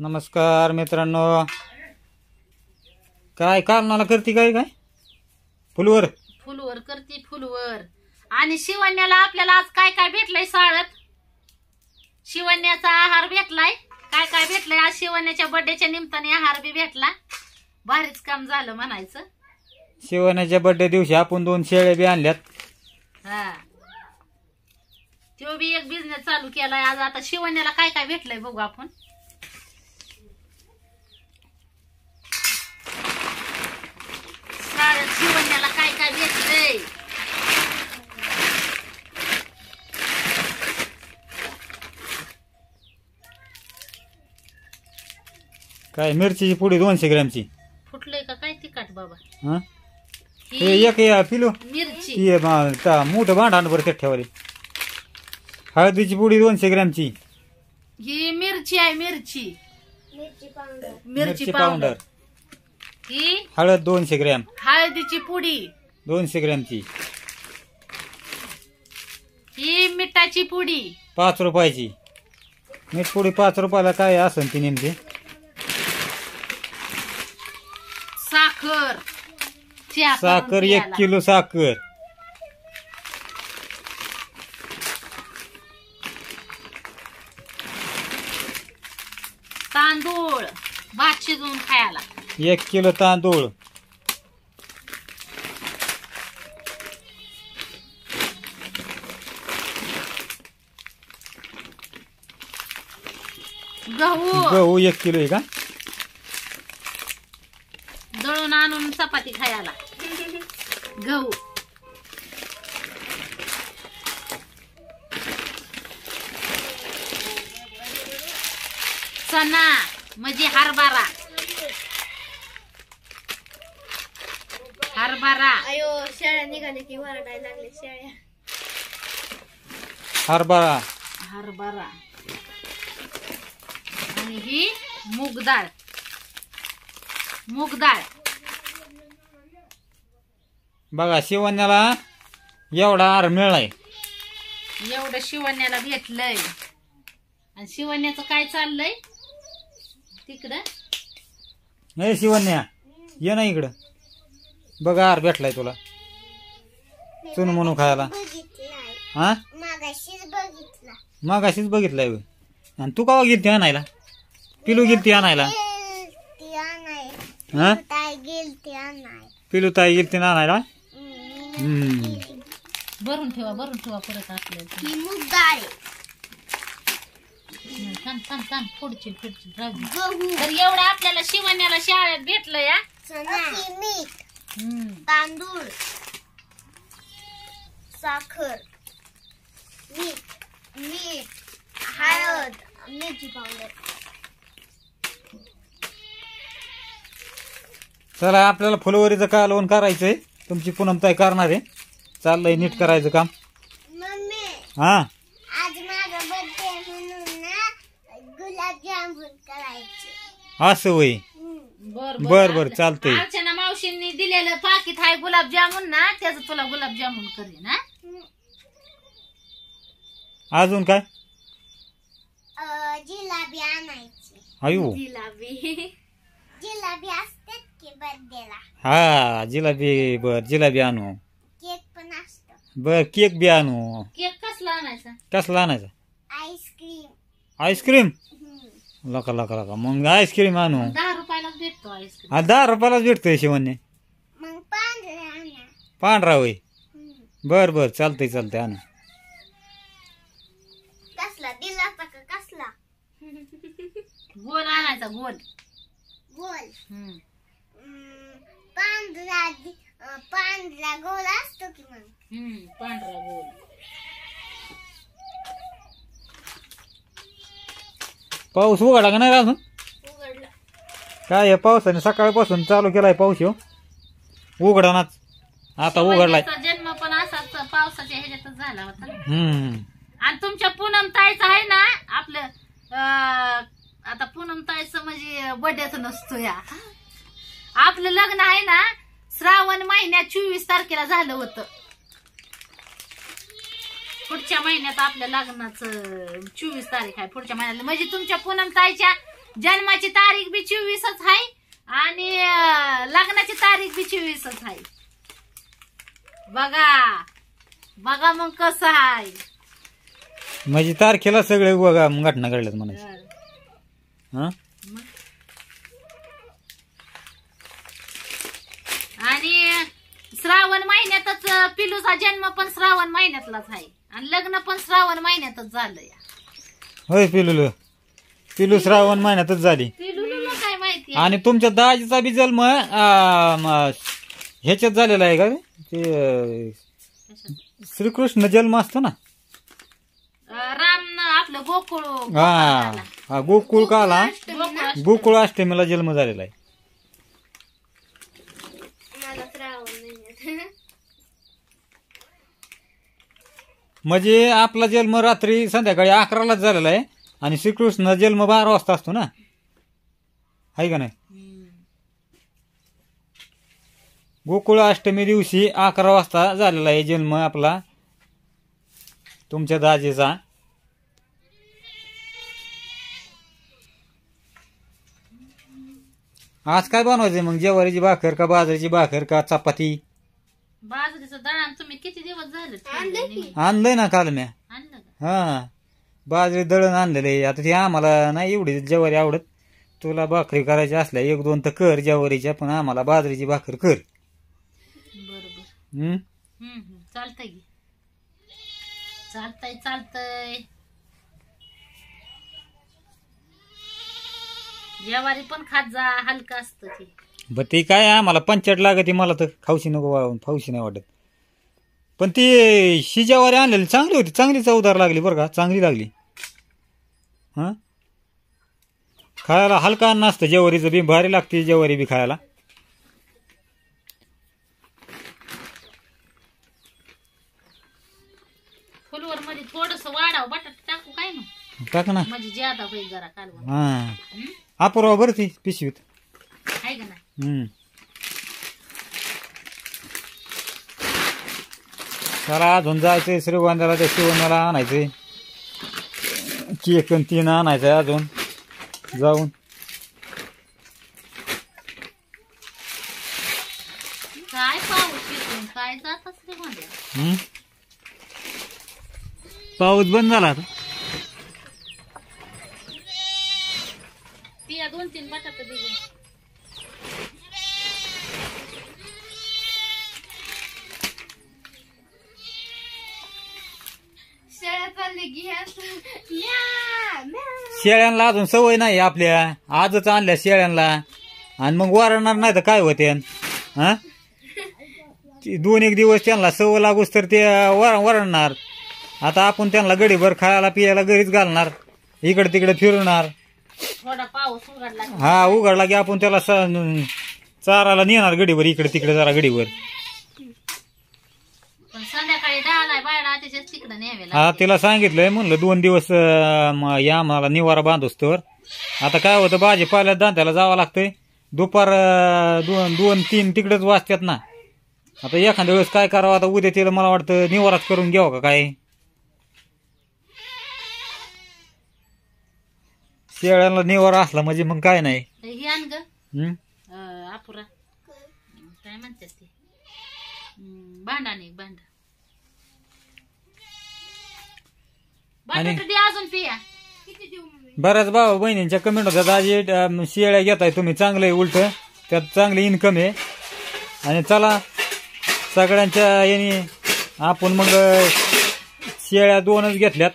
नमस्कार मित्रांनो काय कारणाला करते काय काय फुलवर फुलवर करते फुलवर आणि शिवण्याला आपल्याला आज काय काय भेटलंय साळत शिवण्याचा आहार भेटलाय काय काय भेटलंय आज शिवण्याच्या बर्थडेच्या निमित्ताने आहार बी भेटला भारीच काम झालं म्हणायचं शिवण्याच्या बर्थडे दिवशी आपण दोन शेळे बी आणल्यात हा तो बी एक बिझनेस चालू केलाय आज आता शिवण्याला काय काय भेटलंय बघू आपण काय मिरचीची पुडी दोनशे ग्रॅमची फुटले का काय तिखट बाबा हा एक हे पिलो मिरची हे मोठं ते हळदीची पुडी दोनशे ग्रॅमची ही मिरची आहे मिरची मिरची पावडर ही हळद दोनशे ग्रॅम हळदीची पुडी दोनशे ग्रॅमची ही मिठाची पुडी पाच रुपयाची मीठ पुडी पाच रुपयाला काय असन ती नेमकी साखर साखर एक किलो साखर तांदूळ भात शिजवून खायला एक किलो तांदूळ गहू गहू एक किलो आहे का चपाती खायला गहू चना म्हणजे हरभरा हरभरा अयो शेळ्या निघाले की वरडायला लागले शेळ्या हरभरा हरभरा आणि ही मूग बघा शिवण्याला एवढा हार मिळाय एवढं शिवण्याला भेटलंय आणि शिवण्याचं काय चाललंय तिकडं नाही शिवण्या ये ना इकडं बघा हार भेटलाय तुला चुन म्हणू खायला हा मग अशीच बघितलंय आणि तू का गिरती आणायला पिलू गिरती आणायला हा पिलू ताई ना आणायला भरून ठेवा भरून ठेवा परत आपल्याला आहे. फोडशील फोडशील एवढं आपल्याला शिवण्याला शाळेत भेटलं या मीठ तांदूळ साखर मीठ मीठ हळद मिरची पावडर चला आपल्याला फुलवरीचं लोन करायचंय तुमची ताई करणार आहे चाललंय नीट करायचं काम हा हां असं होय बर बर चालते अर्चना मावशींनी दिलेलं पाकिट आहे गुलाबजामुन ना त्याचं तुला गुलाबजामुन करे ना अजून काय जिलाबी आणायची अयो जिलाबी जिलाबी असते बर्थडेला हा जिलाबी बर जिलाबी आणू केक पण असतो बर केक बी आणू केक कसला आणायचा कसला आणायचा आईस्क्रीम आईस्क्रीम लका लका लका मग आईस्क्रीम आणू दहा रुपयालाच भेटतो आईस्क्रीम हा दहा रुपयालाच भेटतोय शिवन्य मग पांढरा आणा पांढरा होय बर बर चालतंय चालतंय आण कसला दिला होता का कसला गोल आणायचा गोल गोल हम्म. पांढरा पांढरा गोल असतो की मग पांढरा गोल पाऊस उघडा का नाही अजून काय हे पावसाने सकाळपासून चालू केलाय पाऊस हो उघडानाच आता उघडलाय जन्म पण असाच पावसाच्या ह्याच्यातच झाला होता आणि तुमच्या पूनम ताईचं आहे ना आपलं आता पूनम ताईचं म्हणजे बड्याच नसतो या आपलं लग्न आहे ना श्रावण महिन्यात चोवीस तारखेला झालं होतं पुढच्या महिन्यात आपल्या लग्नाचं चोवीस तारीख आहे पुढच्या महिन्यात म्हणजे तुमच्या पूनम ताईच्या जन्माची तारीख बी चोवीसच आहे आणि लग्नाची तारीख बी चोवीसच आहे बघा बघा मग कस आहे म्हणजे तारखेला सगळे बघा घटना घडल्यात म्हणायचं श्रावण महिन्यातच पिलूचा जन्म पण श्रावण महिन्यातलाच आहे आणि लग्न पण श्रावण महिन्यातच झालं होय पिलूल पिलू श्रावण महिन्यातच झाली काय माहिती आणि तुमच्या दाजीचा बी जन्म ह्याच्यात झालेला आहे का ते श्रीकृष्ण जन्म असतो ना रामन राम आपलं गोकुळ हा हा गोकुळ काला गोकुळ गोकुळ अष्टमीला जन्म झालेला आहे म्हणजे आपला जन्म रात्री संध्याकाळी अकरालाच झालेला आहे आणि श्रीकृष्ण जन्म बारा वाजता असतो ना आहे का नाही गोकुळ अष्टमी दिवशी अकरा वाजता झालेला आहे जन्म आपला तुमच्या दाजेचा आज काय बनवायचं मग ज्वारीची भाकर का बाजरीची भाकर का चपाती किती दिवस आणलंय ना काल म्या हा बाजरी दळण आणलेलं आता ती आम्हाला नाही एवढी जवारी आवडत तुला भाकरी करायची असल्या एक दोन तर कर जवारीच्या पण आम्हाला बाजरीची भाकर कर बरोबर हम्म? चालतंय की पण खात जा हलकं असतं ते बरं ते काय आम्हाला पंचट लागते मला तर खाऊशी नको वा- नाही वाटत पण ती शिजावारी आणलेली चांगली होती चांगली चवदार लागली बरं का चांगली लागली हां खायला हलका नसतं जेवारीचं बी भारी लागते जेवारी बी खायला टाक ना म्हणजे जरा हां अपूर्वा बरं ती पिशवीत त्याला अजून आणायचे केक आणि तीन आणायचे अजून जाऊन काय पाऊस म्हणजे? पाऊस बंद झाला शेळ्यांना अजून सवय नाही आपल्या आजच आणल्या शेळ्यांना आणि मग वारणार नाही तर काय होते दोन एक दिवस त्यांना सवय लागूच तर ते वर वरणार आता आपण त्यांना गडीभर खायला पियाला घरीच घालणार इकडे तिकडे फिरणार हा उघडला की आपण त्याला चाराला नेणार गडीवर इकडे तिकडे जरा गडीवर हा तिला सांगितलंय म्हणलं दोन दिवस या मला निवारा बांधूस तर आता काय होतं भाजीपाल्यात दांत्याला जावं लागतंय दुपार दोन दोन तीन तिकडेच वाचतात ना आता एखाद्या वेळेस काय करावं आता उद्या तिला मला वाटतं निवाराच करून घ्यावं का काय शेळ्याला निवारा असला म्हणजे मग काय नाही नाही आणि बऱ्याच बहिणींच्या कमेंट होतात आजी शिळ्या घेताय तुम्ही चांगलं आहे उलट त्यात चांगली इन्कम आहे आणि चला सगळ्यांच्या याने आपण मग शिळ्या दोनच घेतल्यात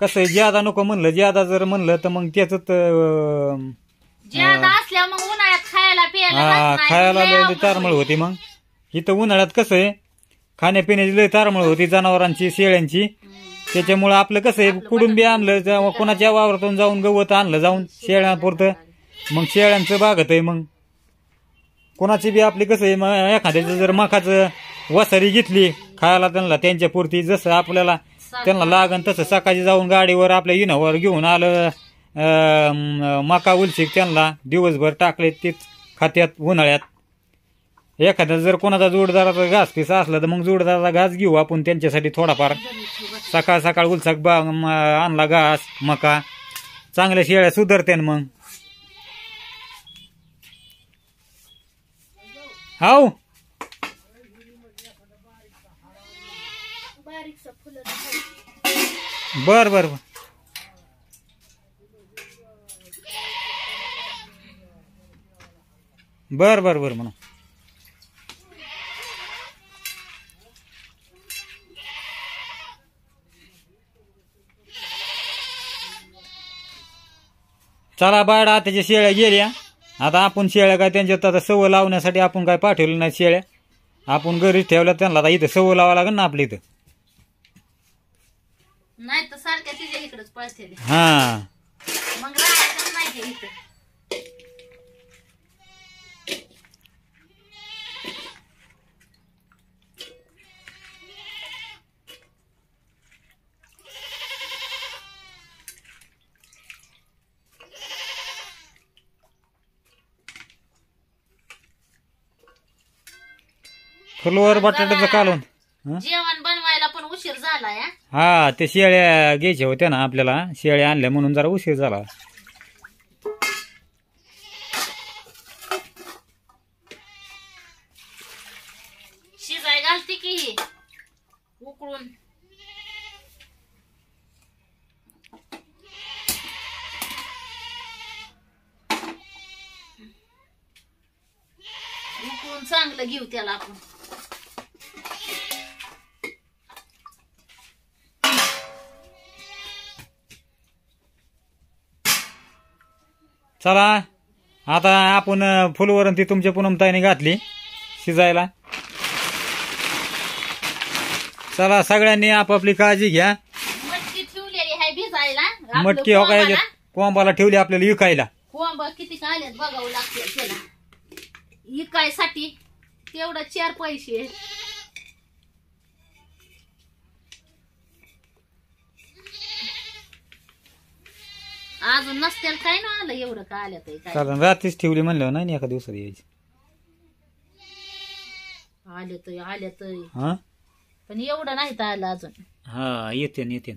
कसं आहे ज्यादा नको म्हणलं ज्यादा जर म्हणलं तर मग त्याच उन्हाळ्यात खायला हा खायला लय तारमळ होती मग इथं उन्हाळ्यात कसं आहे खाण्यापिण्याची लय तारमळ होती जनावरांची शेळ्यांची त्याच्यामुळं आपलं कसं आहे कुटुंबी आणलं जेव्हा कोणाच्या वावरातून जाऊन गवत आणलं जाऊन शेळ्यांपुरतं मग शेळ्यांचं बागत आहे मग कोणाची बी आपली कसं आहे मग एखाद्याचं जर मखाचं वसारी घेतली खायला त्यांना त्यांच्या पुरती जसं आपल्याला त्यांना लागन तसं सकाळी जाऊन गाडीवर आपल्या इनोवर घेऊन आलं मका उलशीक त्यांना दिवसभर टाकले तेच खात्यात उन्हाळ्यात एखादा जर कोणाचा जोडदाराचा घास पिसा असला तर मग जोडदाराचा घास घेऊ आपण त्यांच्यासाठी थोडाफार सकाळ सकाळ उलसाक बा आणला घास मका चांगल्या शेळ्या सुधारत्यान मग हाऊ बर बर बर बर बर बर चला बायडा त्याच्या शेळ्या गेल्या आता आपण शेळ्या काय त्यांच्यात आता सवय लावण्यासाठी आपण काय पाठवलं नाही शेळ्या आपण घरीच ठेवल्या त्यांना आता इथं सवय लावा लागेल ना आपल्या इथं नाही तर सारख्या इकडेच मग फुलवर बटाट्याचं कालून जेवण बनवायला पण उशीर झाला हा ते शेळ्या घ्यायच्या होत्या ना आपल्याला शेळ्या आणल्या म्हणून जरा उशीर झाला की उकळून उकळून चांगलं घेऊ त्याला आपण चला आता आपण फुलवरून ती तुमच्या पुनमताईने घातली शिजायला चला सगळ्यांनी आपापली काळजी घ्या मटकी हो काय कोंबाला ठेवली आपल्याला विकायला कोंब किती आले बघावं लागते विकायसाठी तेवढं चार पैसे अजून नसत्याला काय ना आलं एवढं का आलं ते कारण रात्रीच ठेवली म्हणलं नाही ना एका दिवसात यायची आले तर आले तर पण एवढं नाही तर आलं अजून हा येते न, येते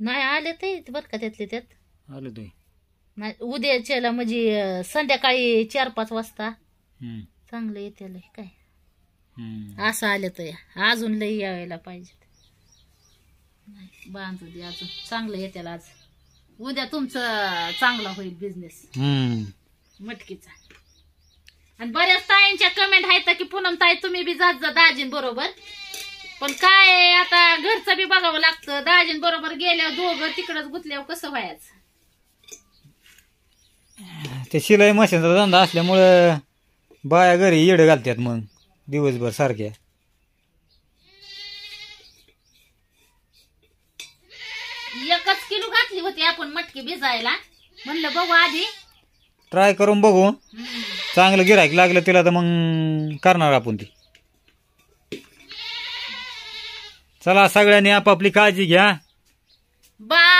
नाही आले ते बरं का त्यातले त्यात आलं तुम्ही नाही उद्याच्याला म्हणजे संध्याकाळी चार पाच वाजता चांगलं येते लय काय असं आलं तर अजून लय यायला पाहिजे नाही बांधू दे अजून चांगलं येते आज उद्या तुमचं चांगला होईल बिझनेस मटकीचा आणि बऱ्याच ताईंच्या कमेंट आहेत की पूनम ताई तुम्ही बी जात जा दाजीन बरोबर पण काय आता घरचं बी बघावं लागतं दाजीन बरोबर गेल्यावर दोघं तिकडच गुतल्यावर कसं व्हायचं ते शिलाई मशीनचा धंदा असल्यामुळं बाया घरी येडं घालतात मग दिवसभर सारख्या होती आपण मटकी भिजायला म्हणलं बघू आधी ट्राय करून बघू चांगलं गिरायक लागलं तिला तर मग करणार आपण ती चला सगळ्यांनी आपापली काळजी घ्या बा